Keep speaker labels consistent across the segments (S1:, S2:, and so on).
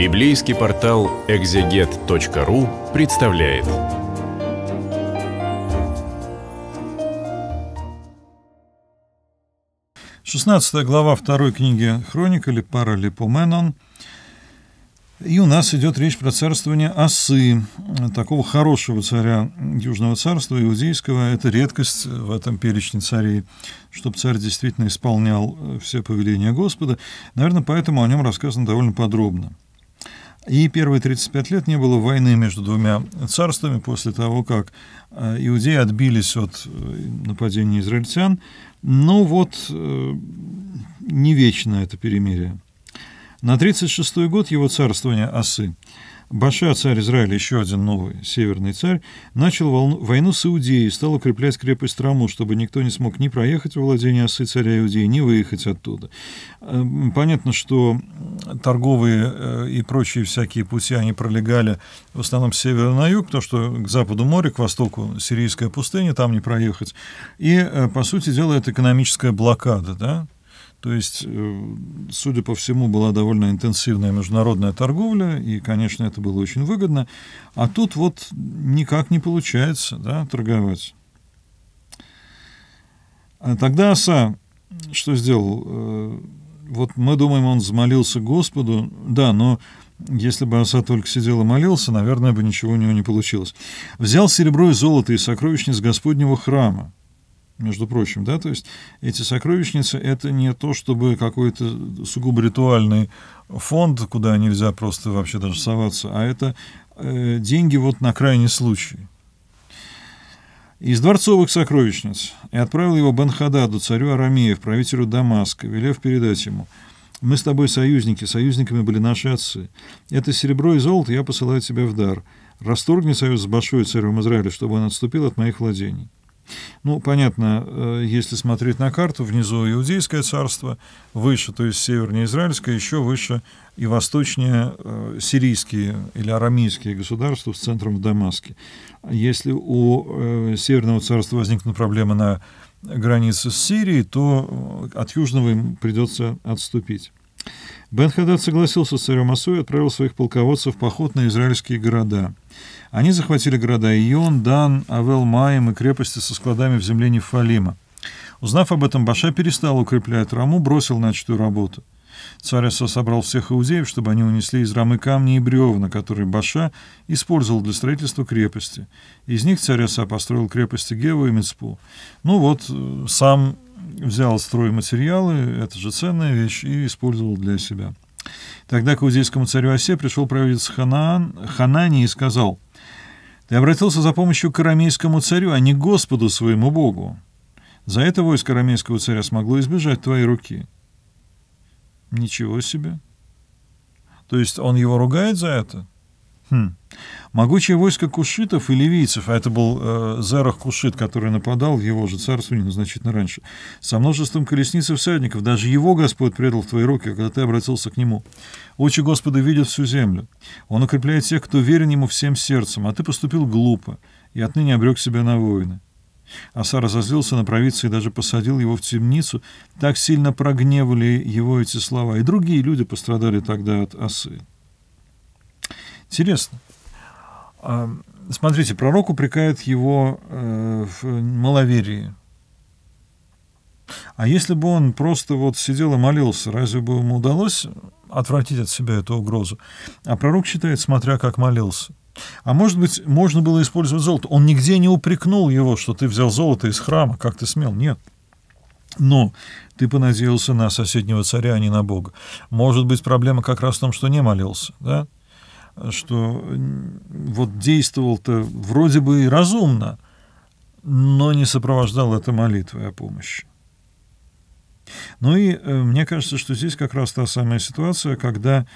S1: Библейский портал экзегет.ру представляет. Шестнадцатая глава второй книги Хроник или Паралипоменон. И у нас идет речь про царствование осы, такого хорошего царя Южного царства, иудейского. Это редкость в этом перечне царей, чтобы царь действительно исполнял э, все повеления Господа. Наверное, поэтому о нем рассказано довольно подробно. И первые 35 лет не было войны между двумя царствами после того, как э, иудеи отбились от э, нападения израильтян. Но ну вот э, не вечно это перемирие. На 36-й год его царствования Осы – Баша, царь Израиля, еще один новый северный царь, начал войну с Иудеей и стал укреплять крепость Траму, чтобы никто не смог ни проехать во владение осы царя Иудеи, ни выехать оттуда. Эм, понятно, что торговые э, и прочие всякие пути, они пролегали в основном с севера на юг, потому что к западу море, к востоку сирийская пустыня, там не проехать. И, э, по сути дела, это экономическая блокада, да, то есть, э, судя по всему, была довольно интенсивная международная торговля, и, конечно, это было очень выгодно. А тут вот никак не получается да, торговать. А тогда Аса что сделал? Э, вот мы думаем, он взмолился Господу. Да, но если бы Аса только сидел и молился, наверное, бы ничего у него не получилось. «Взял серебро и золото из сокровищниц Господнего храма, между прочим, да, то есть эти сокровищницы это не то, чтобы какой-то сугубо ритуальный фонд, куда нельзя просто вообще даже соваться, а это э, деньги вот на крайний случай. Из дворцовых сокровищниц и отправил его Бен Хададу царю Арамеев, правителю Дамаска, велев передать ему «Мы с тобой союзники, союзниками были наши отцы. Это серебро и золото я посылаю тебе в дар. Расторгни союз с большой царем Израиля, чтобы он отступил от моих владений». Ну, понятно, э, если смотреть на карту, внизу Иудейское царство, выше, то есть севернее Израильское, еще выше и восточнее э, сирийские или арамейские государства с центром в Дамаске. Если у э, Северного царства возникнут проблемы на границе с Сирией, то от Южного им придется отступить. Бен Хадад согласился с царем Асу и отправил своих полководцев в поход на израильские города. Они захватили города Ион, Дан, Авел, Маем и крепости со складами в земле Нефалима. Узнав об этом, Баша перестал укреплять Раму, бросил начатую работу. Царь Аса собрал всех иудеев, чтобы они унесли из Рамы камни и бревна, которые Баша использовал для строительства крепости. Из них царь Аса построил крепости Геву и Мицпу. Ну вот, э, сам взял стройматериалы, это же ценная вещь, и использовал для себя. Тогда к иудейскому царю Осе пришел правитель Ханаан, Ханани и сказал, «Ты обратился за помощью к арамейскому царю, а не Господу своему Богу. За это войско арамейского царя смогло избежать твоей руки». Ничего себе. То есть он его ругает за это? Хм. Могучее войско кушитов и ливийцев, а это был э, Зарах Кушит, который нападал в его же царствование значительно раньше, со множеством колесниц и всадников, даже его Господь предал в твои руки, когда ты обратился к нему. Очи Господа видят всю землю. Он укрепляет тех, кто верен ему всем сердцем, а ты поступил глупо и отныне обрек себя на войны. Аса разозлился на провидца и даже посадил его в темницу. Так сильно прогневали его эти слова. И другие люди пострадали тогда от Асы. Интересно. А, смотрите, пророк упрекает его э, в маловерии. А если бы он просто вот сидел и молился, разве бы ему удалось отвратить от себя эту угрозу? А пророк считает, смотря как молился. А может быть, можно было использовать золото. Он нигде не упрекнул его, что ты взял золото из храма, как ты смел. Нет. Но ты понадеялся на соседнего царя, а не на Бога. Может быть, проблема как раз в том, что не молился. Да? что вот действовал-то вроде бы и разумно, но не сопровождал это молитвой о помощи. Ну и э, мне кажется, что здесь как раз та самая ситуация, когда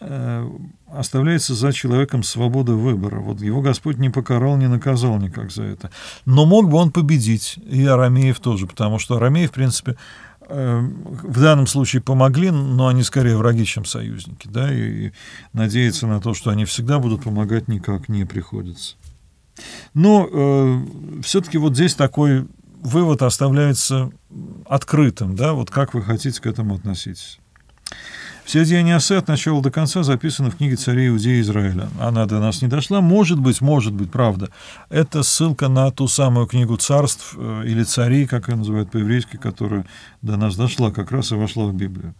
S1: э, оставляется за человеком свобода выбора. Вот его Господь не покарал, не наказал никак за это. Но мог бы он победить, и Арамеев тоже, потому что Арамеев, в принципе, Эм, в данном случае помогли, но они скорее враги, чем союзники. Да? И, и надеяться на то, что они всегда будут помогать, никак не приходится. Но э, все-таки вот здесь такой вывод оставляется открытым. Да? Вот как вы хотите к этому относиться. Все деяния Асе от начала до конца записаны в книге царей Иудеи Израиля. Она до нас не дошла. Может быть, может быть, правда. Это ссылка на ту самую книгу царств э, или царей, как ее называют по-еврейски, которая до нас дошла как раз и вошла в Библию.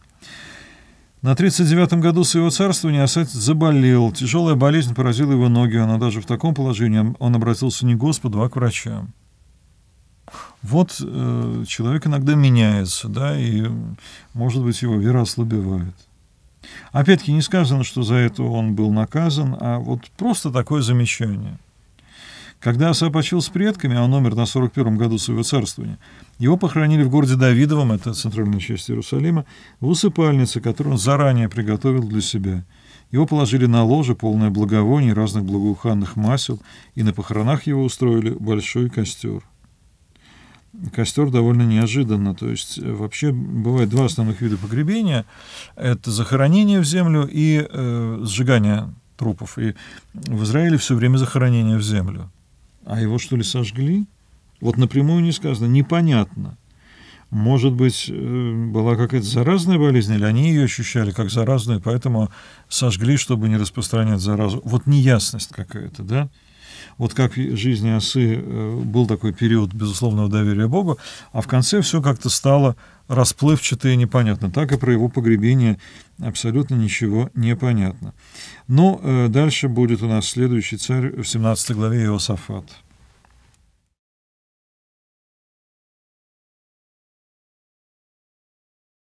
S1: На 39-м году своего царствования Асад заболел. Тяжелая болезнь поразила его ноги, она даже в таком положении он обратился не к Господу, а к врачам. Вот э, человек иногда меняется, да, и, может быть, его вера ослабевает. Опять-таки не сказано, что за это он был наказан, а вот просто такое замечание. Когда Аса почил с предками, а он умер на 41 году своего царствования, его похоронили в городе Давидовом, это центральная часть Иерусалима, в усыпальнице, которую он заранее приготовил для себя. Его положили на ложе, полное благовоний, разных благоуханных масел, и на похоронах его устроили большой костер костер довольно неожиданно. То есть э, вообще бывает два основных вида погребения. Это захоронение в землю и э, сжигание трупов. И в Израиле все время захоронение в землю. А его что ли сожгли? Вот напрямую не сказано, непонятно. Может быть, э, была какая-то заразная болезнь, или они ее ощущали как заразную, поэтому сожгли, чтобы не распространять заразу. Вот неясность какая-то, да? вот как в жизни осы э, был такой период безусловного доверия Богу, а в конце все как-то стало расплывчато и непонятно. Так и про его погребение абсолютно ничего не понятно. Но ну, э, дальше будет у нас следующий царь в 17 главе Иосафат.